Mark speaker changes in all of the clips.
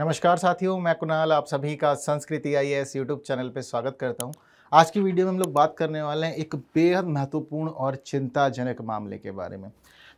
Speaker 1: नमस्कार साथियों मैं कुणाल आप सभी का संस्कृति आई एस यूट्यूब चैनल पर स्वागत करता हूँ आज की वीडियो में हम लोग बात करने वाले हैं एक बेहद महत्वपूर्ण और चिंताजनक मामले के बारे में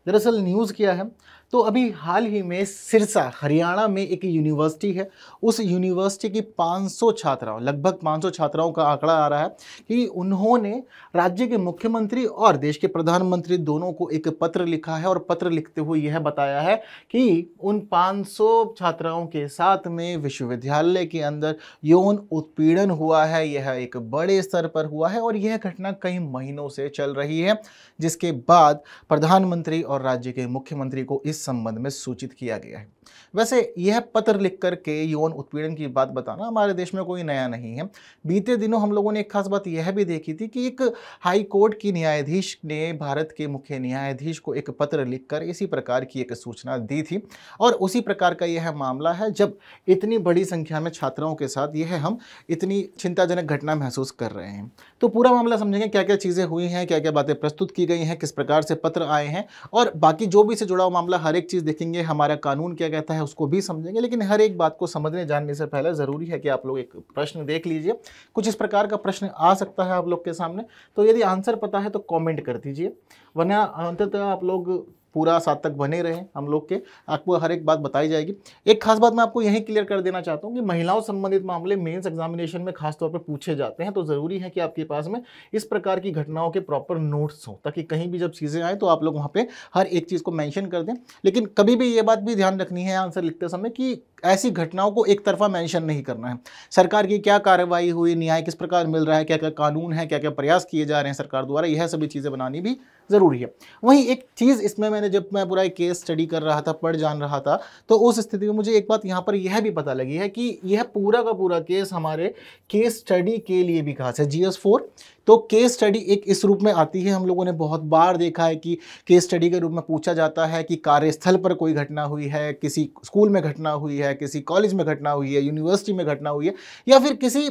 Speaker 1: दरअसल न्यूज़ किया है तो अभी हाल ही में सिरसा हरियाणा में एक यूनिवर्सिटी है उस यूनिवर्सिटी की 500 छात्राओं लगभग 500 छात्राओं का आंकड़ा आ रहा है कि उन्होंने राज्य के मुख्यमंत्री और देश के प्रधानमंत्री दोनों को एक पत्र लिखा है और पत्र लिखते हुए यह बताया है कि उन 500 छात्राओं के साथ में विश्वविद्यालय के अंदर यौन उत्पीड़न हुआ है यह एक बड़े स्तर पर हुआ है और यह घटना कई महीनों से चल रही है जिसके बाद प्रधानमंत्री और राज्य के मुख्यमंत्री को इस संबंध में सूचित किया गया है वैसे यह पत्र लिख कर के यौन उत्पीड़न की बात बताना हमारे देश में कोई नया नहीं है बीते दिनों हम लोगों ने एक खास बात यह भी देखी थी कि एक हाई कोर्ट की न्यायाधीश ने भारत के मुख्य न्यायाधीश को एक पत्र लिखकर इसी प्रकार की एक सूचना दी थी और उसी प्रकार का यह मामला है जब इतनी बड़ी संख्या में छात्राओं के साथ यह हम इतनी चिंताजनक घटना महसूस कर रहे हैं तो पूरा मामला समझेंगे क्या क्या चीज़ें हुई हैं क्या क्या बातें प्रस्तुत की गई हैं किस प्रकार से पत्र आए हैं और बाकी जो भी से जुड़ा हुआ मामला हर एक चीज़ देखेंगे हमारा कानून क्या कहता है उसको भी समझेंगे लेकिन हर एक बात को समझने जानने से पहले ज़रूरी है कि आप लोग एक प्रश्न देख लीजिए कुछ इस प्रकार का प्रश्न आ सकता है आप लोग के सामने तो यदि आंसर पता है तो कॉमेंट कर दीजिए वरना अंततः आप लोग पूरा साथ तक बने रहें हम लोग के आपको हर एक बात बताई जाएगी एक खास बात मैं आपको यही क्लियर कर देना चाहता हूँ कि महिलाओं संबंधित मामले मेंस एग्जामिनेशन में खासतौर पर पूछे जाते हैं तो ज़रूरी है कि आपके पास में इस प्रकार की घटनाओं के प्रॉपर नोट्स हों ताकि कहीं भी जब चीज़ें आएँ तो आप लोग वहाँ पर हर एक चीज़ को मैंशन कर दें लेकिन कभी भी ये बात भी ध्यान रखनी है आंसर लिखते समय कि ऐसी घटनाओं को एक तरफा मैंशन नहीं करना है सरकार की क्या कार्रवाई हुई न्याय किस प्रकार मिल रहा है क्या क्या कानून है क्या क्या प्रयास किए जा रहे हैं सरकार द्वारा यह सभी चीज़ें बनानी भी ज़रूरी है वहीं एक चीज़ इसमें मैंने जब मैं पूरा एक केस स्टडी कर रहा था पढ़ जान रहा था तो उस स्थिति में मुझे एक बात यहाँ पर यह भी पता लगी है कि यह पूरा का पूरा केस हमारे केस स्टडी के लिए भी खास है जी एस फोर तो केस स्टडी एक इस रूप में आती है हम लोगों ने बहुत बार देखा है कि केस स्टडी के रूप में पूछा जाता है कि कार्यस्थल पर कोई घटना हुई है किसी स्कूल में घटना हुई है किसी कॉलेज में घटना हुई है यूनिवर्सिटी में घटना हुई है या फिर किसी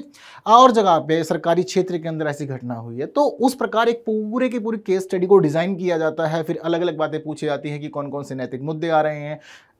Speaker 1: और जगह पे सरकारी क्षेत्र के अंदर ऐसी घटना हुई है तो उस प्रकार एक पूरे की पूरी केस स्टडी को डिज़ाइन किया जाता है फिर अलग अलग बातें पूछी जाती हैं कि कौन कौन से नैतिक मुद्दे आ रहे हैं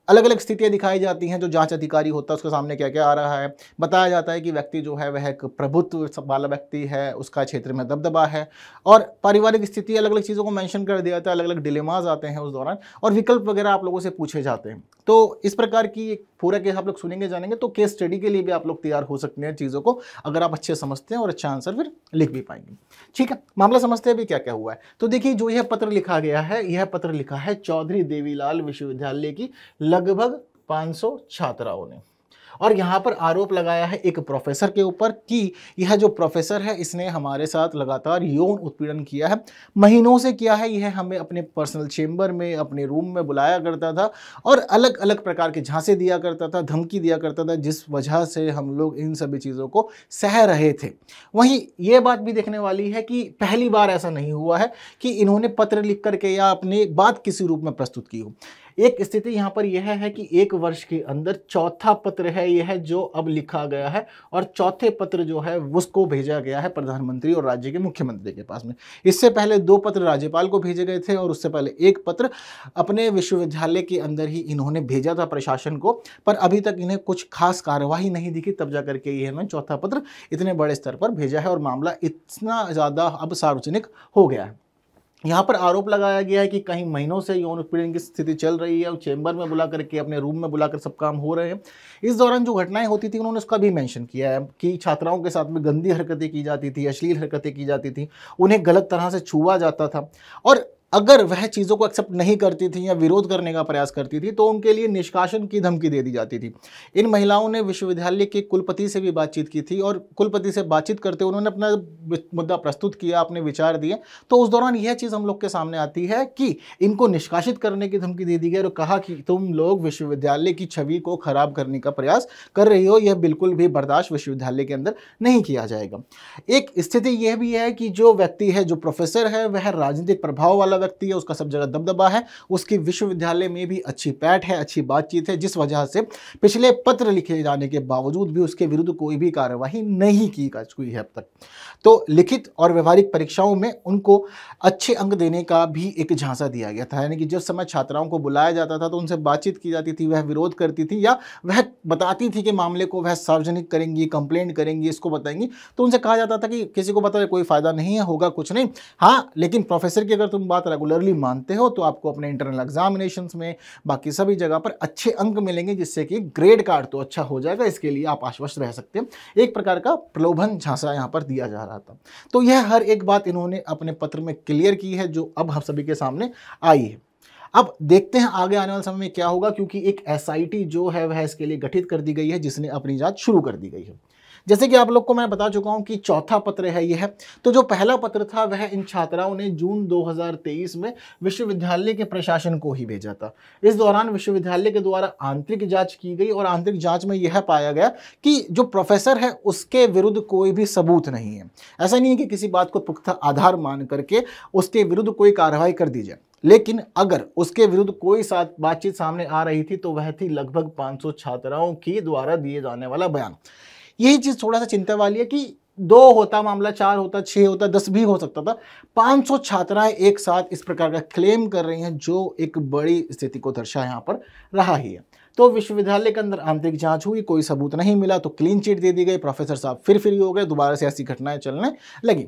Speaker 1: अलग अलग स्थितियाँ दिखाई जाती हैं जो जांच अधिकारी होता है उसके सामने क्या क्या आ रहा है बताया जाता है कि व्यक्ति जो है वह एक प्रभुत्व वाला व्यक्ति है उसका क्षेत्र में दबदबा है और पारिवारिक स्थिति अलग अलग चीज़ों को मेंशन कर दिया जाता है अलग अलग डिलेमाज आते हैं उस दौरान और विकल्प वगैरह आप लोगों से पूछे जाते हैं तो इस प्रकार की एक पूरा केस आप लोग सुनेंगे जानेंगे तो केस स्टडी के लिए भी आप लोग तैयार हो सकते हैं चीज़ों को अगर आप अच्छे समझते हैं और अच्छा आंसर फिर लिख भी पाएंगे ठीक है मामला समझते हैं अभी क्या क्या हुआ है तो देखिए जो यह पत्र लिखा गया है यह पत्र लिखा है चौधरी देवीलाल विश्वविद्यालय की लगभग 500 छात्राओं ने और यहाँ पर आरोप लगाया है एक प्रोफेसर के ऊपर कि यह जो प्रोफेसर है इसने हमारे साथ लगातार यौन उत्पीड़न किया है महीनों से किया है यह हमें अपने पर्सनल चेम्बर में अपने रूम में बुलाया करता था और अलग अलग प्रकार के झांसे दिया करता था धमकी दिया करता था जिस वजह से हम लोग इन सभी चीज़ों को सह रहे थे वहीं ये बात भी देखने वाली है कि पहली बार ऐसा नहीं हुआ है कि इन्होंने पत्र लिख करके या अपनी बात किसी रूप में प्रस्तुत की हो एक स्थिति यहाँ पर यह है कि एक वर्ष के अंदर चौथा पत्र है यह जो अब लिखा गया है और चौथे पत्र जो है उसको भेजा गया है प्रधानमंत्री और राज्य के मुख्यमंत्री के पास में इससे पहले दो पत्र राज्यपाल को भेजे गए थे और उससे पहले एक पत्र अपने विश्वविद्यालय के अंदर ही इन्होंने भेजा था प्रशासन को पर अभी तक इन्हें कुछ खास कार्यवाही नहीं दिखी तब जाकर के इन्होंने चौथा पत्र इतने बड़े स्तर पर भेजा है और मामला इतना ज़्यादा अब सार्वजनिक हो गया है यहाँ पर आरोप लगाया गया है कि कहीं महीनों से यौन उत्पीड़न की स्थिति चल रही है और चैम्बर में बुला करके अपने रूम में बुला कर सब काम हो रहे हैं इस दौरान जो घटनाएं होती थी उन्होंने उसका भी मेंशन किया है कि छात्राओं के साथ में गंदी हरकतें की जाती थी अश्लील हरकतें की जाती थी उन्हें गलत तरह से छुआ जाता था और अगर वह चीज़ों को एक्सेप्ट नहीं करती थी या विरोध करने का प्रयास करती थी तो उनके लिए निष्कासन की धमकी दे दी जाती थी इन महिलाओं ने विश्वविद्यालय के कुलपति से भी बातचीत की थी और कुलपति से बातचीत करते उन्होंने अपना मुद्दा प्रस्तुत किया अपने विचार दिए तो उस दौरान यह चीज़ हम लोग के सामने आती है कि इनको निष्कासित करने की धमकी दे दी गई और कहा कि तुम लोग विश्वविद्यालय की छवि को खराब करने का प्रयास कर रही हो यह बिल्कुल भी बर्दाश्त विश्वविद्यालय के अंदर नहीं किया जाएगा एक स्थिति यह भी है कि जो व्यक्ति है जो प्रोफेसर है वह राजनीतिक प्रभाव वाला व्यक्ति है उसका सब जगह दबदबा है उसकी विश्वविद्यालय में भी अच्छी पैठ है अच्छी बातचीत है जिस वजह से पिछले पत्र लिखे जाने के बावजूद भी उसके विरुद्ध कोई भी कार्यवाही नहीं की हुई है अब तक तो लिखित और व्यवहारिक परीक्षाओं में उनको अच्छे अंक देने का भी एक झांसा दिया गया था यानी कि जिस समय छात्राओं को बुलाया जाता था तो उनसे बातचीत की जाती थी वह विरोध करती थी या वह बताती थी कि मामले को वह सार्वजनिक करेंगी कंप्लेंट करेंगी इसको बताएंगी तो उनसे कहा जाता था कि किसी को बताए कोई फ़ायदा नहीं है होगा कुछ नहीं हाँ लेकिन प्रोफेसर की अगर तुम बात रेगुलरली मानते हो तो आपको अपने इंटरनल एग्जामिनेशन में बाकी सभी जगह पर अच्छे अंक मिलेंगे जिससे कि ग्रेड कार्ड तो अच्छा हो जाएगा इसके लिए आप आश्वस्त रह सकते हैं एक प्रकार का प्रलोभन झांसा यहाँ पर दिया जा रहा था तो यह हर एक बात इन्होंने अपने पत्र में क्लियर की है जो अब हम सभी के सामने आई है अब देखते हैं आगे आने वाले समय में क्या होगा क्योंकि एक एसआईटी जो है वह इसके लिए गठित कर दी गई है जिसने अपनी जांच शुरू कर दी गई है जैसे कि आप लोग को मैं बता चुका हूं कि चौथा पत्र है यह तो जो पहला पत्र था वह इन छात्राओं ने जून 2023 में विश्वविद्यालय के प्रशासन को ही भेजा था इस दौरान विश्वविद्यालय के द्वारा आंतरिक जांच की गई और आंतरिक जांच में यह पाया गया कि जो प्रोफेसर है उसके विरुद्ध कोई भी सबूत नहीं है ऐसा नहीं है कि किसी बात को पुख्ता आधार मान करके उसके विरुद्ध कोई कार्रवाई कर दी जाए लेकिन अगर उसके विरुद्ध कोई साथ बातचीत सामने आ रही थी तो वह थी लगभग 500 छात्राओं की द्वारा दिए जाने वाला बयान यही चीज़ थोड़ा सा चिंता वाली है कि दो होता मामला चार होता छः होता दस भी हो सकता था 500 छात्राएं एक साथ इस प्रकार का क्लेम कर रही हैं जो एक बड़ी स्थिति को दर्शा यहाँ पर रहा ही है तो विश्वविद्यालय के अंदर आंतरिक जांच हुई कोई सबूत नहीं मिला तो क्लीन चिट दे दी गई प्रोफेसर साहब फिर फ्री हो गए दोबारा से ऐसी घटनाएं चलने लगी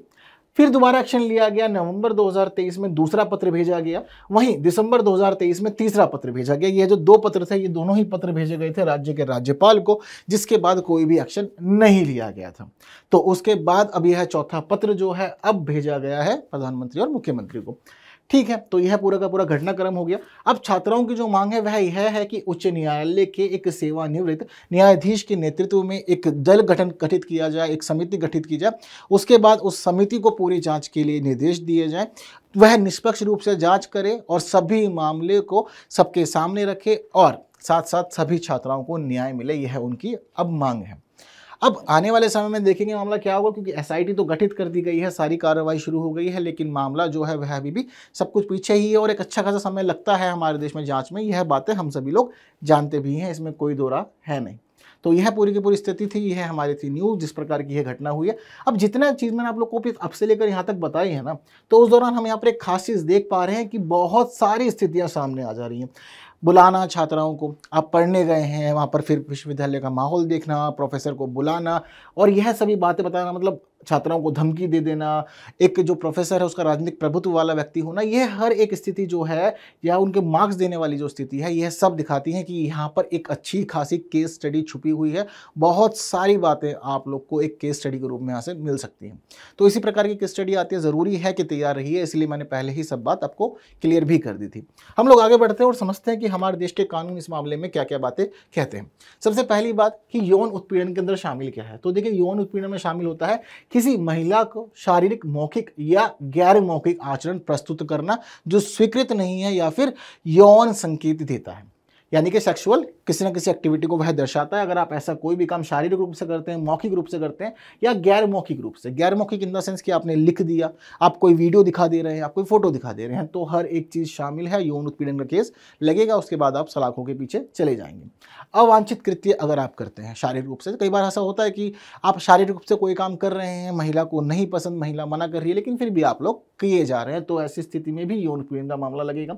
Speaker 1: फिर दोबारा एक्शन लिया गया नवंबर 2023 में दूसरा पत्र भेजा गया वहीं दिसंबर 2023 में तीसरा पत्र भेजा गया ये जो दो पत्र थे ये दोनों ही पत्र भेजे गए थे राज्य के राज्यपाल को जिसके बाद कोई भी एक्शन नहीं लिया गया था तो उसके बाद अब यह चौथा पत्र जो है अब भेजा गया है प्रधानमंत्री और मुख्यमंत्री को ठीक है तो यह पूरा का पूरा घटनाक्रम हो गया अब छात्राओं की जो मांग है वह यह है कि उच्च न्यायालय के एक सेवानिवृत्त न्यायाधीश के नेतृत्व में एक दल गठन गठित किया जाए एक समिति गठित की जाए उसके बाद उस समिति को पूरी जांच के लिए निर्देश दिए जाए वह निष्पक्ष रूप से जांच करे और सभी मामले को सबके सामने रखे और साथ साथ सभी छात्राओं को न्याय मिले यह उनकी अब मांग है अब आने वाले समय में देखेंगे मामला क्या होगा क्योंकि एस तो गठित कर दी गई है सारी कार्रवाई शुरू हो गई है लेकिन मामला जो है वह अभी भी सब कुछ पीछे ही है और एक अच्छा खासा समय लगता है हमारे देश में जाँच में यह बातें हम सभी लोग जानते भी हैं इसमें कोई दौरा है नहीं तो यह पूरी की पूरी स्थिति थी यह हमारी थी न्यूज़ जिस प्रकार की यह घटना हुई है अब जितना चीज़ मैंने आप लोग को भी अब से लेकर यहाँ तक बताई है ना तो उस दौरान हम यहाँ पर एक खास चीज़ देख पा रहे हैं कि बहुत सारी स्थितियाँ सामने आ जा रही हैं बुलाना छात्राओं को आप पढ़ने गए हैं वहाँ पर फिर विश्वविद्यालय का माहौल देखना प्रोफेसर को बुलाना और यह सभी बातें बताना मतलब छात्राओं को धमकी दे देना एक जो प्रोफेसर है उसका राजनीतिक प्रभुत्व वाला व्यक्ति होना यह हर एक स्थिति जो है या उनके मार्क्स देने वाली जो स्थिति है यह सब दिखाती है कि यहाँ पर एक अच्छी खासी केस स्टडी छुपी हुई है बहुत सारी बातें आप लोग को एक केस स्टडी के रूप में यहाँ से मिल सकती हैं तो इसी प्रकार की केस स्टडी आती है ज़रूरी है कि तैयार रही है इसलिए मैंने पहले ही सब बात आपको क्लियर भी कर दी थी हम लोग आगे बढ़ते हैं और समझते हैं कि हमारे देश के कानून इस मामले में क्या क्या बातें कहते हैं सबसे पहली बात कि यौन उत्पीड़न के अंदर शामिल क्या है तो देखिए यौन उत्पीड़न में शामिल होता है किसी महिला को शारीरिक मौखिक या गैर मौखिक आचरण प्रस्तुत करना जो स्वीकृत नहीं है या फिर यौन संकेत देता है यानी कि सेक्सुअल किसी ना किसी एक्टिविटी को वह दर्शाता है अगर आप ऐसा कोई भी काम शारीरिक रूप से करते हैं मौखिक रूप से करते हैं या गैर मौखिक रूप से गैर मौखिक इन द सेंस कि आपने लिख दिया आप कोई वीडियो दिखा दे रहे हैं आप कोई फोटो दिखा दे रहे हैं तो हर एक चीज़ शामिल है यौन उत्पीड़न का केस लगेगा उसके बाद आप सलाखों के पीछे चले जाएंगे अवांछित कृत्य अगर आप करते हैं शारीरिक रूप से तो कई बार ऐसा होता है कि आप शारीरिक रूप से कोई काम कर रहे हैं महिला को नहीं पसंद महिला मना कर रही है लेकिन फिर भी आप लोग किए जा रहे हैं तो ऐसी स्थिति में भी यौन उत्पीड़न का मामला लगेगा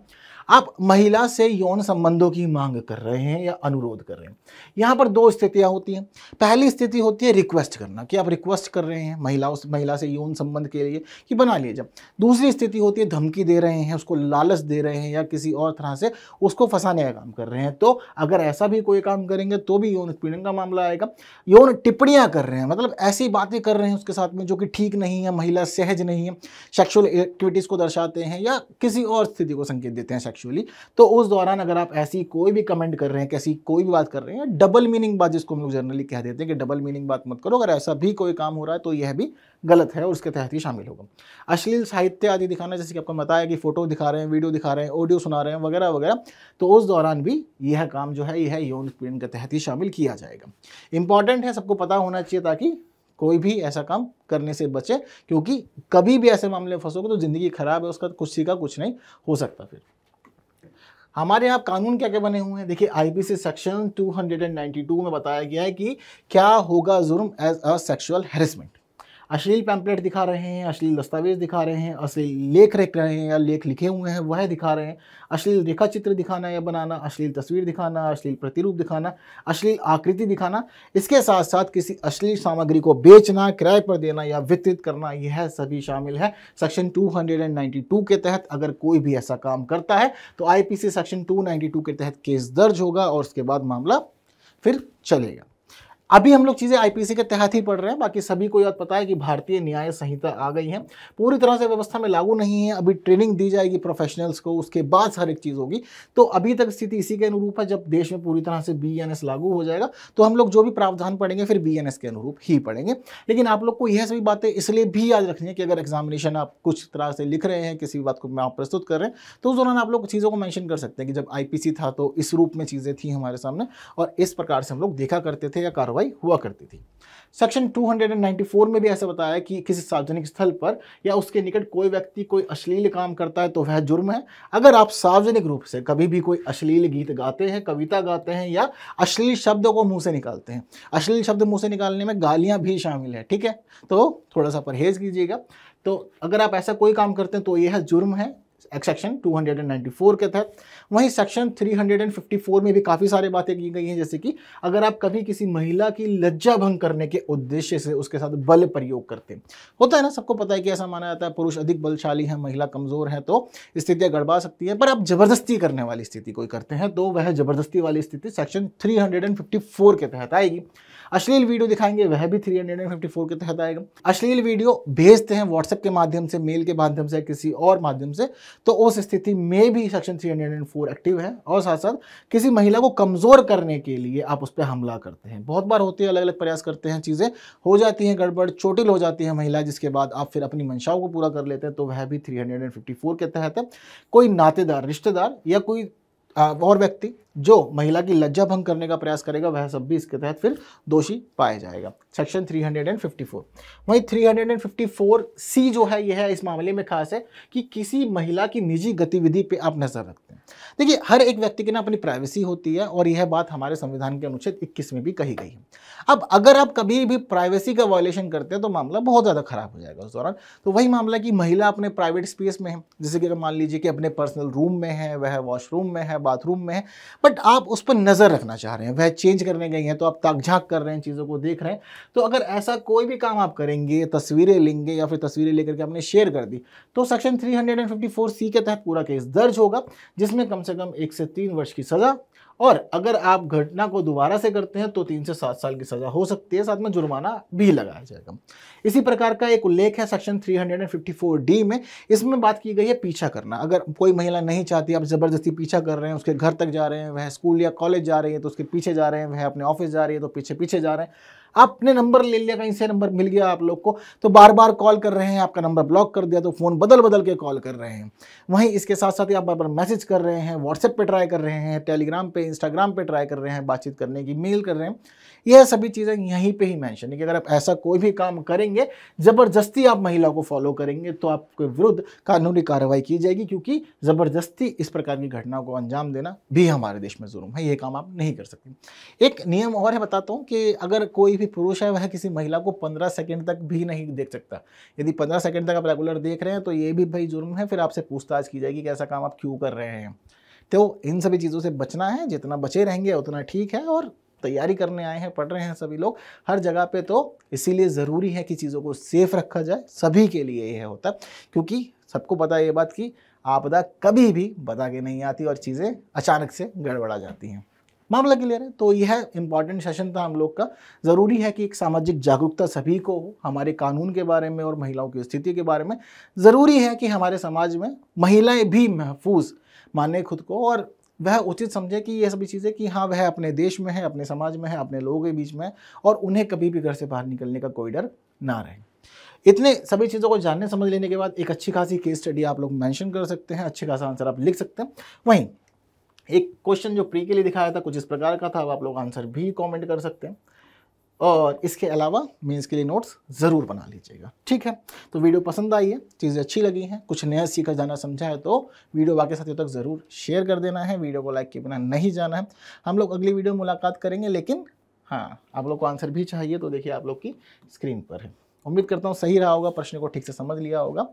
Speaker 1: आप महिला से यौन संबंधों की मांग मांग कर रहे हैं या अनुरोध कर रहे हैं यहाँ पर दो स्थितियाँ होती हैं पहली स्थिति होती है रिक्वेस्ट करना कि आप रिक्वेस्ट कर रहे हैं महिलाओं से महिला से यौन संबंध के लिए कि बना लिया जाए दूसरी स्थिति होती है धमकी दे रहे हैं उसको लालच दे रहे हैं या किसी और तरह से उसको फंसाने का काम कर रहे हैं तो अगर ऐसा भी कोई काम करेंगे तो भी यौन उत्पीड़न का मामला आएगा यौन टिप्पणियाँ कर रहे हैं मतलब ऐसी बातें कर रहे हैं उसके साथ में जो कि ठीक नहीं है महिला सहज नहीं है सेक्शुअल एक्टिविटीज़ को दर्शाते हैं या किसी और स्थिति को संकेत देते हैं सेक्शुअली तो उस दौरान अगर आप ऐसी कोई कोई भी कमेंट कर रहे हैं कैसी कोई भी बात कर रहे हैं डबल मीनिंग बात जिसको हम लोग जनरली कह देते हैं कि डबल मीनिंग बात मत करो अगर ऐसा भी कोई काम हो रहा है तो यह भी गलत है और उसके तहत ही शामिल होगा अश्लील साहित्य आदि दिखाना जैसे कि आपको बताया कि फ़ोटो दिखा रहे हैं वीडियो दिखा रहे हैं ऑडियो सुना रहे हैं वगैरह वगैरह तो उस दौरान भी यह काम जो है यह यौन उत्पीड़न के तहत ही शामिल किया जाएगा इंपॉर्टेंट है सबको पता होना चाहिए ताकि कोई भी ऐसा काम करने से बचे क्योंकि कभी भी ऐसे मामले में फंसोगे तो ज़िंदगी ख़राब है उसका कुछ सीखा का कुछ नहीं हो सकता फिर हमारे यहाँ कानून क्या क्या बने हुए हैं देखिए आईपीसी सेक्शन 292 में बताया गया है कि क्या होगा जुर्म एज अ सेक्सुअल हेरसमेंट अश्लील पैम्पलेट दिखा रहे हैं अश्लील दस्तावेज दिखा रहे हैं अश्लील लेख रख रहे हैं या लेख लिखे हुए हैं वह दिखा रहे हैं अश्लील रेखा चित्र दिखाना या बनाना अश्लील तस्वीर दिखाना अश्लील प्रतिरूप दिखाना अश्लील आकृति दिखाना इसके साथ साथ किसी अश्लील सामग्री को बेचना किराए पर देना या वितरित करना यह सभी शामिल है सेक्शन टू के तहत अगर कोई भी ऐसा काम करता है तो आई सेक्शन टू के तहत केस दर्ज होगा और उसके बाद मामला फिर चलेगा अभी हम लोग चीज़ें आईपीसी के तहत ही पढ़ रहे हैं बाकी सभी को याद पता है कि भारतीय न्याय संहिता आ गई है पूरी तरह से व्यवस्था में लागू नहीं है अभी ट्रेनिंग दी जाएगी प्रोफेशनल्स को उसके बाद हर एक चीज़ होगी तो अभी तक स्थिति इसी के अनुरूप है जब देश में पूरी तरह से बी लागू हो जाएगा तो हम लोग जो भी प्रावधान पढ़ेंगे फिर बी के अनुरूप ही पढ़ेंगे लेकिन आप लोग को यह सभी बातें इसलिए भी याद रखनी है कि अगर एग्जामिनेशन आप कुछ तरह से लिख रहे हैं किसी बात को आप प्रस्तुत कर रहे हैं तो उस दौरान आप लोग चीज़ों को मैंशन कर सकते हैं कि जब आई था तो इस रूप में चीज़ें थी हमारे सामने और इस प्रकार से हम लोग देखा करते थे या कारोबार कार्रवाई हुआ करती थी सेक्शन 294 में भी ऐसा बताया कि किसी सार्वजनिक स्थल पर या उसके निकट कोई व्यक्ति कोई अश्लील काम करता है तो वह जुर्म है अगर आप सार्वजनिक रूप से कभी भी कोई अश्लील गीत गाते हैं कविता गाते हैं या अश्लील शब्द को मुंह से निकालते हैं अश्लील शब्द मुंह से निकालने में गालियां भी शामिल है ठीक है तो थोड़ा सा परहेज कीजिएगा तो अगर आप ऐसा कोई काम करते हैं तो यह जुर्म है सेक्शन 294 के तहत वहीं सेक्शन 354 में भी काफ़ी सारे बातें की गई हैं जैसे कि अगर आप कभी किसी महिला की लज्जा भंग करने के उद्देश्य से उसके साथ बल प्रयोग करते हैं होता है ना सबको पता है कि ऐसा माना जाता है पुरुष अधिक बलशाली है महिला कमज़ोर है तो स्थितियाँ गड़बा सकती हैं पर आप ज़बरदस्ती करने वाली स्थिति कोई करते हैं तो वह ज़बरदस्ती वाली स्थिति सेक्शन थ्री के तहत आएगी अश्लील वीडियो दिखाएंगे वह भी three hundred and fifty four के तहत आएगा अश्लील वीडियो भेजते हैं व्हाट्सएप के माध्यम से मेल के माध्यम से किसी और माध्यम से तो उस स्थिति में भी section three hundred and four active है और साथ साथ किसी महिला को कमज़ोर करने के लिए आप उस पर हमला करते हैं बहुत बार होती है अलग अलग प्रयास करते हैं चीज़ें हो जाती हैं गड़बड़ चोटिल हो जाती है महिला जिसके बाद आप फिर अपनी मंशाओं को पूरा कर लेते हैं तो वह भी थ्री के तहत है कोई नातेदार रिश्तेदार या कोई और व्यक्ति जो महिला की लज्जा भंग करने का प्रयास करेगा वह सब भी इसके तहत फिर दोषी पाया जाएगा सेक्शन 354 वहीं 354 सी जो है यह है इस मामले में खास है कि किसी महिला की निजी गतिविधि पे आप नज़र रखते हैं देखिए हर एक व्यक्ति की ना अपनी प्राइवेसी होती है और यह बात हमारे संविधान के अनुच्छेद इक्कीस में भी कही गई है अब अगर आप कभी भी प्राइवेसी का वायोलेशन करते हैं तो मामला बहुत ज़्यादा खराब हो जाएगा उस दौरान तो वही मामला कि महिला अपने प्राइवेट स्पेस में है जैसे कि मान लीजिए कि अपने पर्सनल रूम में है वह वॉशरूम में है बाथरूम में है बट आप उस पर नज़र रखना चाह रहे हैं वह चेंज करने गई हैं तो आप ताक झाक कर रहे हैं चीज़ों को देख रहे हैं तो अगर ऐसा कोई भी काम आप करेंगे तस्वीरें लेंगे या फिर तस्वीरें लेकर के आपने शेयर कर दी तो सेक्शन 354 सी के तहत पूरा केस दर्ज होगा जिसमें कम से कम एक से तीन वर्ष की सज़ा और अगर आप घटना को दोबारा से करते हैं तो तीन से सात साल की सजा हो सकती है साथ में जुर्माना भी लगाया जाएगा इसी प्रकार का एक उल्लेख है सेक्शन 354 डी में इसमें बात की गई है पीछा करना अगर कोई महिला नहीं चाहती आप ज़बरदस्ती पीछा कर रहे हैं उसके घर तक जा रहे हैं वह स्कूल या कॉलेज जा रही है तो उसके पीछे जा रहे हैं वह अपने ऑफिस जा रही है तो पीछे पीछे जा रहे हैं आपने नंबर ले लिया कहीं से नंबर मिल गया आप लोग को तो बार बार कॉल कर रहे हैं आपका नंबर ब्लॉक कर दिया तो फ़ोन बदल बदल के कॉल कर रहे हैं वहीं इसके साथ साथ ही आप बार बार मैसेज कर रहे हैं व्हाट्सएप पर ट्राई कर रहे हैं टेलीग्राम पर इंस्टाग्राम पर ट्राई कर रहे हैं बातचीत करने की मेल कर रहे हैं यह सभी चीज़ें यहीं पर ही मैंशन है कि अगर आप ऐसा कोई भी काम करेंगे ज़बरदस्ती आप महिला को फॉलो करेंगे तो आपके विरुद्ध कानूनी कार्रवाई की जाएगी क्योंकि ज़बरदस्ती इस प्रकार की घटना को अंजाम देना भी हमारे देश में जुर्म है ये काम आप नहीं कर सकते एक नियम और है बताता हूँ कि अगर कोई भी यदि पुरुष है वह किसी महिला को पंद्रह सेकंड तक भी नहीं देख सकता यदि पंद्रह सेकंड तक आप रेगुलर देख रहे हैं तो ये भी भाई जुर्म है फिर आपसे पूछताछ की जाएगी कि ऐसा काम आप क्यों कर रहे हैं तो इन सभी चीज़ों से बचना है जितना बचे रहेंगे उतना ठीक है और तैयारी करने आए हैं पढ़ रहे हैं सभी लोग हर जगह पे तो इसीलिए ज़रूरी है कि चीज़ों को सेफ रखा जाए सभी के लिए यह होता है क्योंकि सबको पता है ये बात कि आपदा कभी भी बता के नहीं आती और चीज़ें अचानक से गड़बड़ा जाती हैं मामला क्लियर है तो यह इंपॉर्टेंट सेशन था हम लोग का ज़रूरी है कि एक सामाजिक जागरूकता सभी को हो हमारे कानून के बारे में और महिलाओं की स्थिति के बारे में ज़रूरी है कि हमारे समाज में महिलाएं भी महफूज माने खुद को और वह उचित समझे कि यह सभी चीज़ें कि हाँ वह अपने देश में है अपने समाज में है अपने लोगों के बीच में है और उन्हें कभी भी घर से बाहर निकलने का कोई डर ना रहे इतने सभी चीज़ों को जानने समझ लेने के बाद एक अच्छी खासी केस स्टडी आप लोग मेंशन कर सकते हैं अच्छे खासा आंसर आप लिख सकते हैं वहीं एक क्वेश्चन जो प्री के लिए दिखाया था कुछ इस प्रकार का था अब आप लोग आंसर भी कमेंट कर सकते हैं और इसके अलावा मेंस के लिए नोट्स ज़रूर बना लीजिएगा ठीक है तो वीडियो पसंद आई है चीज़ें अच्छी लगी हैं कुछ नया सीखा जाना समझा है तो वीडियो बाकी साथियों तक ज़रूर शेयर कर देना है वीडियो को लाइक के बिना नहीं जाना है हम लोग अगली वीडियो मुलाकात करेंगे लेकिन हाँ आप लोग को आंसर भी चाहिए तो देखिए आप लोग की स्क्रीन पर है उम्मीद करता हूँ सही रहा होगा प्रश्न को ठीक से समझ लिया होगा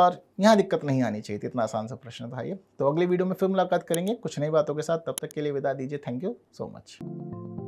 Speaker 1: और यहाँ दिक्कत नहीं आनी चाहिए थी इतना आसान सा प्रश्न था ये तो अगले वीडियो में फिर मुलाकात करेंगे कुछ नई बातों के साथ तब तक के लिए विदा दीजिए थैंक यू सो मच